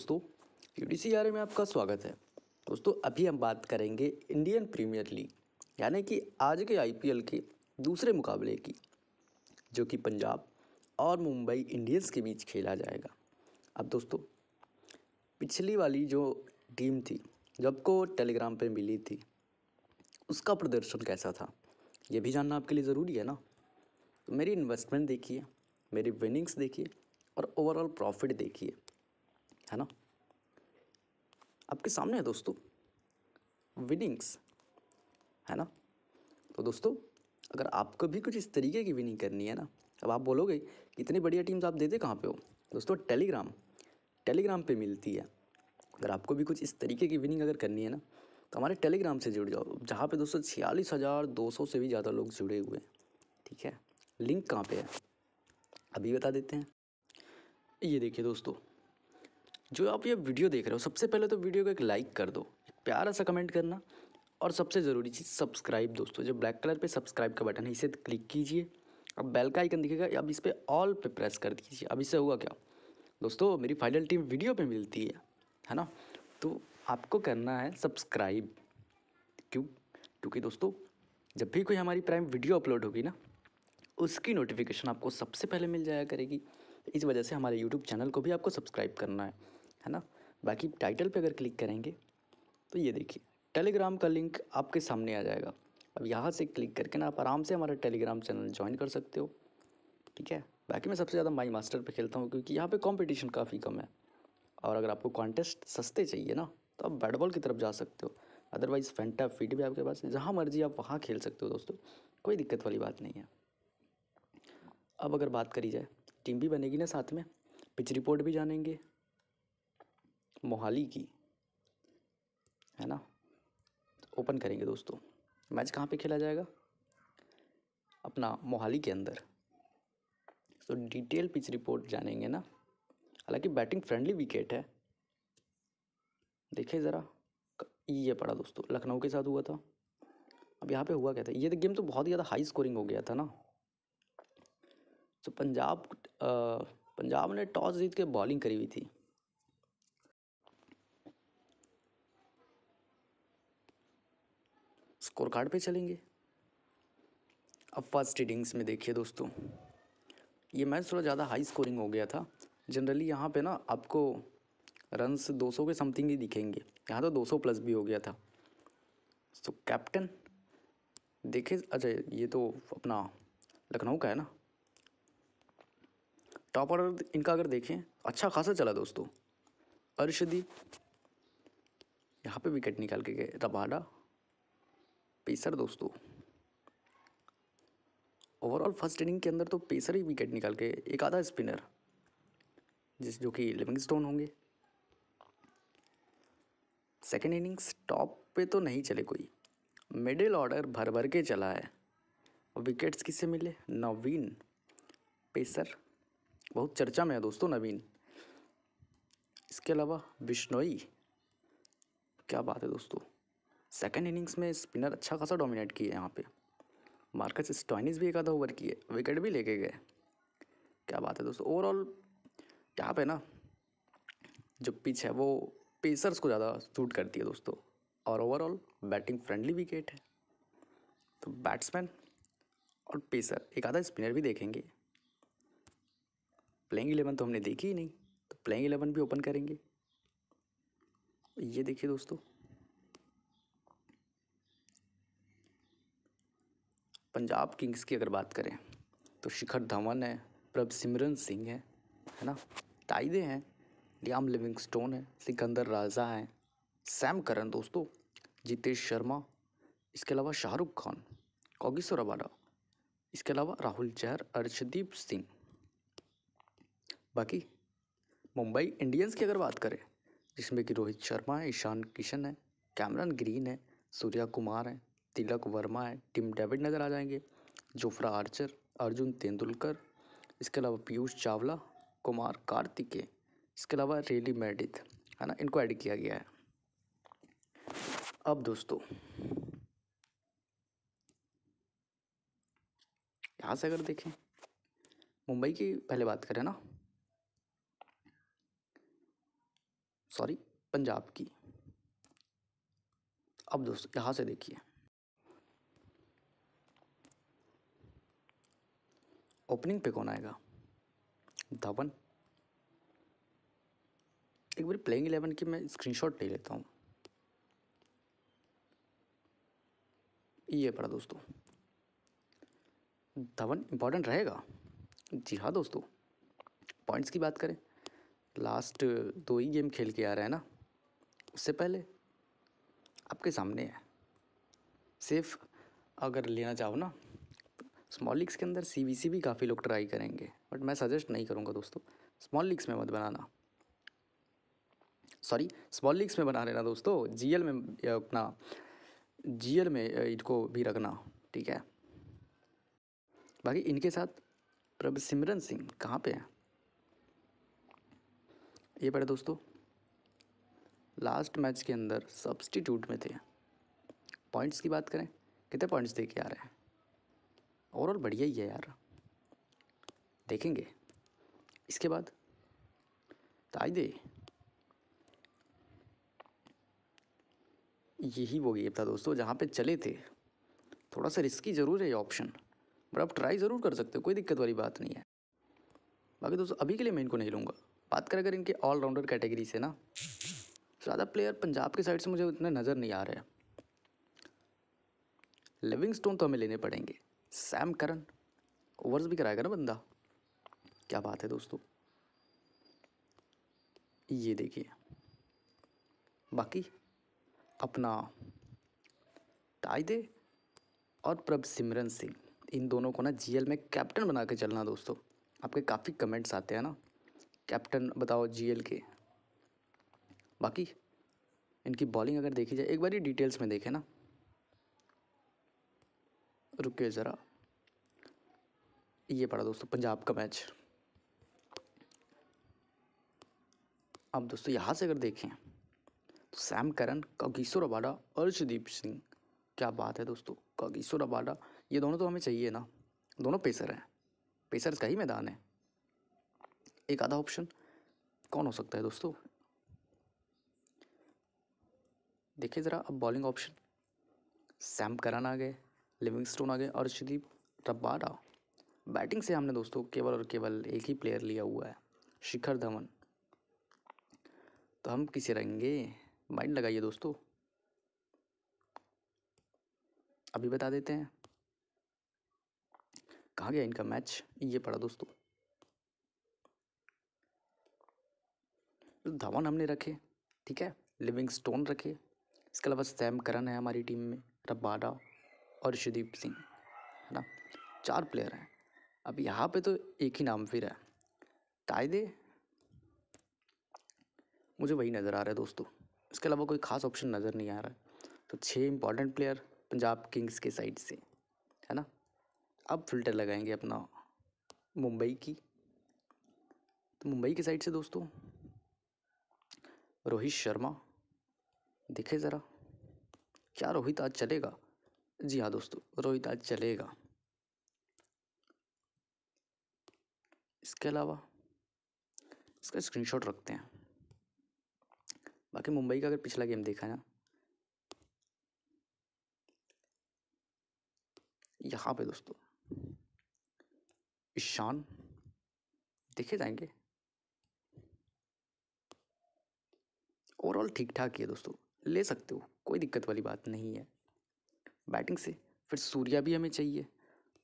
दोस्तों U D C में आपका स्वागत है दोस्तों अभी हम बात करेंगे इंडियन प्रीमियर लीग यानी कि आज के आईपीएल के दूसरे मुकाबले की जो कि पंजाब और मुंबई इंडियंस के बीच खेला जाएगा अब दोस्तों पिछली वाली जो टीम थी जो आपको टेलीग्राम पर मिली थी उसका प्रदर्शन कैसा था ये भी जानना आपके लिए ज़रूरी है ना तो मेरी इन्वेस्टमेंट देखिए मेरी विनिंग्स देखिए और ओवरऑल प्रॉफिट देखिए है ना आपके सामने है दोस्तों विनिंग्स है ना तो दोस्तों अगर आपको भी कुछ इस तरीके की विनिंग करनी है ना अब आप बोलोगे कि इतनी बढ़िया टीम्स आप देते कहाँ पे हो दोस्तों टेलीग्राम टेलीग्राम पे मिलती है अगर आपको भी कुछ इस तरीके की विनिंग अगर करनी है ना तो हमारे टेलीग्राम से जुड़ जाओ जहाँ पे दोस्तों छियालीस हज़ार दो सौ से भी ज़्यादा लोग जुड़े हुए हैं ठीक है लिंक कहाँ पे है अभी बता देते हैं ये देखिए दोस्तों जो आप ये वीडियो देख रहे हो सबसे पहले तो वीडियो को एक लाइक कर दो एक प्यारा सा कमेंट करना और सबसे ज़रूरी चीज़ सब्सक्राइब दोस्तों जो ब्लैक कलर पे सब्सक्राइब का बटन है इसे क्लिक कीजिए अब बेल का आइकन दिखेगा अब इस पर ऑल पे प्रेस कर दीजिए अब इससे होगा क्या दोस्तों मेरी फाइनल टीम वीडियो पे मिलती है है ना तो आपको करना है सब्सक्राइब क्यों क्योंकि दोस्तों जब भी कोई हमारी प्राइम वीडियो अपलोड होगी ना उसकी नोटिफिकेशन आपको सबसे पहले मिल जाया करेगी इस वजह से हमारे यूट्यूब चैनल को भी आपको सब्सक्राइब करना है है ना बाकी टाइटल पे अगर क्लिक करेंगे तो ये देखिए टेलीग्राम का लिंक आपके सामने आ जाएगा अब यहाँ से क्लिक करके ना आप आराम से हमारा टेलीग्राम चैनल ज्वाइन कर सकते हो ठीक है बाकी मैं सबसे ज़्यादा माई मास्टर पर खेलता हूँ क्योंकि यहाँ पर कॉम्पिटिशन काफ़ी कम है और अगर आपको कॉन्टेस्ट सस्ते चाहिए ना तो आप बैट बॉल की तरफ जा सकते हो अदरवाइज़ फेंटा फीट भी आपके पास है जहाँ मर्जी आप वहाँ खेल सकते हो दोस्तों कोई दिक्कत वाली बात नहीं है अब अगर बात करी जाए टीम भी बनेगी ना साथ में पिच रिपोर्ट भी जानेंगे मोहाली की है ना ओपन करेंगे दोस्तों मैच कहाँ पे खेला जाएगा अपना मोहाली के अंदर तो डिटेल पिच रिपोर्ट जानेंगे ना हालांकि बैटिंग फ्रेंडली विकेट है देखिए ज़रा ये पड़ा दोस्तों लखनऊ के साथ हुआ था अब यहाँ पे हुआ क्या था ये तो गेम तो बहुत ही ज़्यादा हाई स्कोरिंग हो गया था ना तो पंजाब आ, पंजाब ने टॉस जीत के बॉलिंग करी हुई थी स्कोर कार्ड पे चलेंगे अब फर्स्ट इनिंग्स में देखिए दोस्तों ये मैच थोड़ा ज़्यादा हाई स्कोरिंग हो गया था जनरली यहाँ पे ना आपको रन्स 200 के समथिंग ही दिखेंगे यहाँ तो 200 प्लस भी हो गया था तो कैप्टन देखे अच्छा ये तो अपना लखनऊ का है ना टॉप ऑर्डर इनका अगर देखें अच्छा खासा चला दोस्तों अर्शदीप यहाँ पे विकेट निकाल के गए रबाडा पेसर दोस्तों ओवरऑल फर्स्ट इनिंग के अंदर तो पेसर ही विकेट निकाल के एक आधा स्पिनर जिस जो कि स्टोन होंगे सेकेंड इनिंग्स टॉप पे तो नहीं चले कोई मिडिल ऑर्डर भर भर के चला है और विकेट्स किससे मिले नवीन पेसर बहुत चर्चा में है दोस्तों नवीन इसके अलावा बिश्नोई क्या बात है दोस्तों सेकेंड इनिंग्स में स्पिनर अच्छा खासा डोमिनेट किए यहाँ पे मार्कस स्टॉइनिस भी एक आधा ओवर किए विकेट भी लेके गए क्या बात है दोस्तों ओवरऑल यहाँ पे ना जो पिच है वो पेसर्स को ज़्यादा सूट करती है दोस्तों और ओवरऑल बैटिंग फ्रेंडली विकेट है तो बैट्समैन और पेसर एक आधा स्पिनर भी देखेंगे प्लेइंग इलेवन तो हमने देखी ही नहीं तो प्लेइंग इलेवन भी ओपन करेंगे ये देखिए दोस्तों पंजाब किंग्स की अगर बात करें तो शिखर धवन है प्रभ सिमरन सिंह है है ना ताइदे हैं लियाम लिविंगस्टोन है सिकंदर राजा हैं सैम करन दोस्तों जितेश शर्मा इसके अलावा शाहरुख खान कॉगिसो रबाडा इसके अलावा राहुल जहर अर्शदीप सिंह बाकी मुंबई इंडियंस की अगर बात करें जिसमें कि रोहित शर्मा है ईशान किशन है कैमरन ग्रीन है सूर्या कुमार है तिलक वर्मा है टिम डेविड नज़र आ जाएंगे जोफ्रा आर्चर अर्जुन तेंदुलकर इसके अलावा पीयूष चावला कुमार कार्तिके इसके अलावा रेली मेडिथ है ना इनको ऐड किया गया है अब दोस्तों यहाँ से अगर देखें मुंबई की पहले बात करें ना सॉरी पंजाब की अब दोस्तों यहाँ से देखिए ओपनिंग पे कौन आएगा धवन एक बार प्लेइंग इलेवन की मैं स्क्रीनशॉट ले लेता हूँ ये पड़ा दोस्तों धवन इम्पॉर्टेंट रहेगा जी हाँ दोस्तों पॉइंट्स की बात करें लास्ट दो ही गेम खेल के आ रहा है ना उससे पहले आपके सामने है सिर्फ अगर लेना चाहो ना स्मॉल लीग्स के अंदर सी भी काफ़ी लोग ट्राई करेंगे बट मैं सजेस्ट नहीं करूँगा दोस्तों स्मॉल लीग्स में मत बनाना सॉरी स्मॉल लीग्स में बना लेना दोस्तों जी में अपना जी में इनको भी रखना ठीक है बाकी इनके साथ प्रभ सिमरन सिंह कहाँ पे हैं ये पढ़े दोस्तों लास्ट मैच के अंदर सब्सटीट्यूट में थे पॉइंट्स की बात करें कितने पॉइंट्स दे के आ रहे हैं ओवरऑल बढ़िया ही है यार देखेंगे इसके बाद ताज दे यही वो गेम था दोस्तों जहाँ पे चले थे थोड़ा सा रिस्की ज़रूर है ये ऑप्शन बट आप ट्राई ज़रूर कर सकते हो कोई दिक्कत वाली बात नहीं है बाकी दोस्तों अभी के लिए मैं इनको नहीं लूँगा बात करें अगर इनके ऑलराउंडर कैटेगरी से ना ज़्यादा प्लेयर पंजाब के साइड से मुझे उतना नज़र नहीं आ रहा है लिविंग स्टोन तो हमें लेने पड़ेंगे सैम करन ओवर्स भी कराएगा ना बंदा क्या बात है दोस्तों ये देखिए बाकी अपना ताइदे और प्रभ सिमरन सिंह इन दोनों को ना जीएल में कैप्टन बना के चलना दोस्तों आपके काफ़ी कमेंट्स आते हैं ना कैप्टन बताओ जीएल के बाकी इनकी बॉलिंग अगर देखी जाए एक बार डिटेल्स में देखें ना रुकिए ज़रा ये पड़ा दोस्तों पंजाब का मैच अब दोस्तों यहाँ से अगर देखें तो सैम करन अबाडा रबाडा अर्शदीप सिंह क्या बात है दोस्तों कागीसो अबाडा ये दोनों तो हमें चाहिए ना दोनों पेसर हैं पेसर का ही मैदान है एक आधा ऑप्शन कौन हो सकता है दोस्तों देखिए ज़रा अब बॉलिंग ऑप्शन सैम करन आ गए लिविंगस्टोन आ गए अर्शदीप रबाडा बैटिंग से हमने दोस्तों केवल और केवल एक ही प्लेयर लिया हुआ है शिखर धवन तो हम किसे रहेंगे माइंड लगाइए दोस्तों अभी बता देते हैं कहाँ गया इनका मैच ये पड़ा दोस्तों तो धवन हमने रखे ठीक है लिविंग स्टोन रखे इसके अलावा सैम करन है हमारी टीम में रबाडा और शुदीप सिंह है ना चार प्लेयर हैं अब यहाँ पे तो एक ही नाम फिर है कायदे मुझे वही नज़र आ रहा है दोस्तों इसके अलावा कोई ख़ास ऑप्शन नज़र नहीं आ रहा है तो छः इंपॉर्टेंट प्लेयर पंजाब किंग्स के साइड से है ना अब फिल्टर लगाएंगे अपना मुंबई की तो मुंबई के साइड से दोस्तों रोहित शर्मा दिखे ज़रा क्या रोहित आज चलेगा जी हाँ दोस्तों रोहित आज चलेगा इसके अलावा इसका स्क्रीनशॉट रखते हैं बाकी मुंबई का अगर पिछला गेम देखा ना यहाँ पे दोस्तों ईशान देखे जाएंगे ओवरऑल ठीक ठाक ही है दोस्तों ले सकते हो कोई दिक्कत वाली बात नहीं है बैटिंग से फिर सूर्या भी हमें चाहिए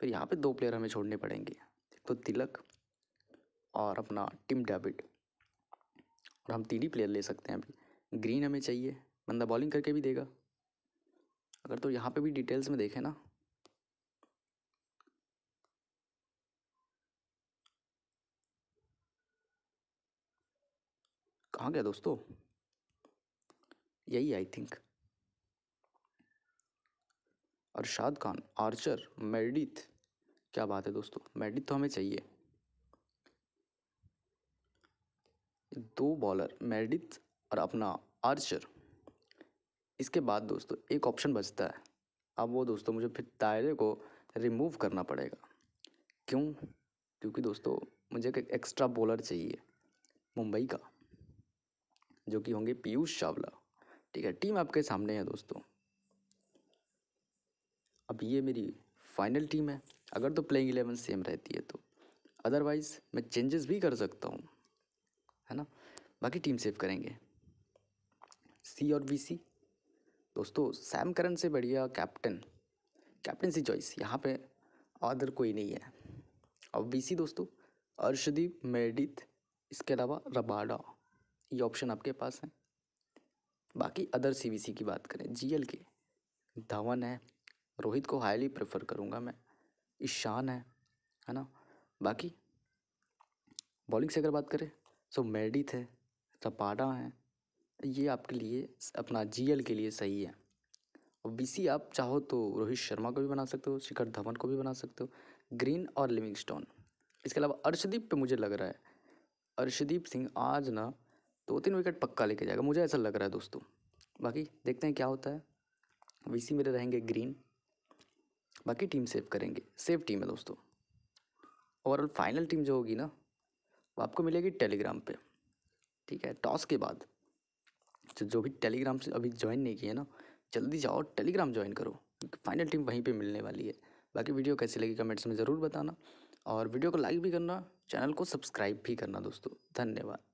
फिर यहाँ पे दो प्लेयर हमें छोड़ने पड़ेंगे एक तो तिलक और अपना टिम डेविड और हम तीन ही प्लेयर ले सकते हैं अभी ग्रीन हमें चाहिए बंदा बॉलिंग करके भी देगा अगर तो यहाँ पे भी डिटेल्स में देखें ना कहाँ गया दोस्तों यही I think Arshad Khan Archer Meredith क्या बात है दोस्तों मेडिथ तो हमें चाहिए दो बॉलर मेडिथ और अपना आर्चर इसके बाद दोस्तों एक ऑप्शन बचता है अब वो दोस्तों मुझे फिर दायरे को रिमूव करना पड़ेगा क्यों क्योंकि दोस्तों मुझे एक एक्स्ट्रा बॉलर चाहिए मुंबई का जो कि होंगे पीयूष चावला ठीक है टीम आपके सामने है दोस्तों अब ये मेरी फाइनल टीम है अगर तो प्लेइंग एलेवन सेम रहती है तो अदरवाइज़ मैं चेंजेस भी कर सकता हूँ है ना बाकी टीम सेव करेंगे सी और वी सी दोस्तों सैम करन से बढ़िया कैप्टन कैप्टनसी चॉइस यहाँ पे आदर कोई नहीं है अब वी सी दोस्तों अर्शदीप मेडिथ इसके अलावा रबाडा ये ऑप्शन आपके पास है बाकी अदर सी वी सी की बात करें जी एल के धवन है रोहित को हाईली प्रेफर करूँगा मैं ईशान है है ना बाकी बॉलिंग से अगर बात करें सो मेडी थे सपाडा हैं ये आपके लिए अपना जीएल के लिए सही है और बीसी आप चाहो तो रोहित शर्मा को भी बना सकते हो शिखर धवन को भी बना सकते हो ग्रीन और लिविंगस्टोन इसके अलावा अर्शदीप पे मुझे लग रहा है अर्शदीप सिंह आज ना दो तीन विकेट पक्का लेके जाएगा मुझे ऐसा लग रहा है दोस्तों बाकी देखते हैं क्या होता है वी मेरे रहेंगे ग्रीन बाकी टीम सेव करेंगे सेव टीम है दोस्तों ओवरऑल फाइनल टीम जो होगी ना वो आपको मिलेगी टेलीग्राम पे ठीक है टॉस के बाद तो जो भी टेलीग्राम से अभी ज्वाइन नहीं किया ना जल्दी जाओ टेलीग्राम ज्वाइन करो फाइनल टीम वहीं पे मिलने वाली है बाकी वीडियो कैसी लगी कमेंट्स में ज़रूर बताना और वीडियो को लाइक भी करना चैनल को सब्सक्राइब भी करना दोस्तों धन्यवाद